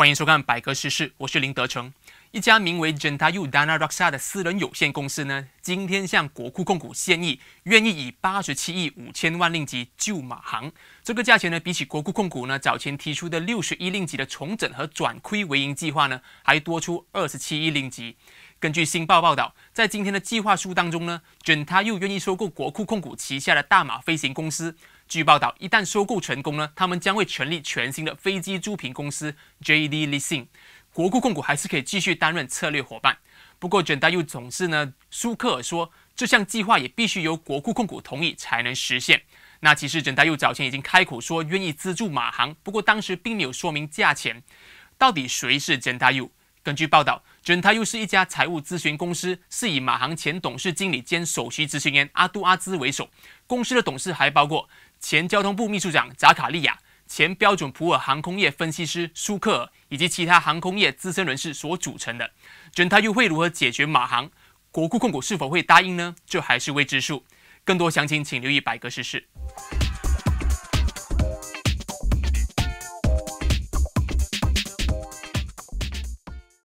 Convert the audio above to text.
欢迎收看《百科时事》，我是林德成。一家名为 Gentayu Dana Rasa 的私人有限公司呢，今天向国库控股建议，愿意以八十七亿五千万令吉救马航。这个价钱呢，比起国库控股呢早前提出的六十一令吉的重整和转亏为盈计划呢，还多出二十七亿令吉。根据新报报道，在今天的计划书当中呢，Gentayu 愿意收购国库控股旗下的大马飞行公司。据报道，一旦收购成功呢，他们将会成立全新的飞机租赁公司 J D Leasing，国库控股还是可以继续担任策略伙伴。不过，珍大佑总是呢，舒克尔说，这项计划也必须由国库控股同意才能实现。那其实珍大佑早前已经开口说愿意资助马航，不过当时并没有说明价钱。到底谁是珍大佑？根据报道，准泰又是一家财务咨询公司，是以马航前董事经理兼首席执行员阿杜阿兹为首，公司的董事还包括前交通部秘书长扎卡利亚、前标准普尔航空业分析师舒克尔以及其他航空业资深人士所组成的。准泰又会如何解决马航？国库控股是否会答应呢？这还是未知数。更多详情，请留意《百格时事》。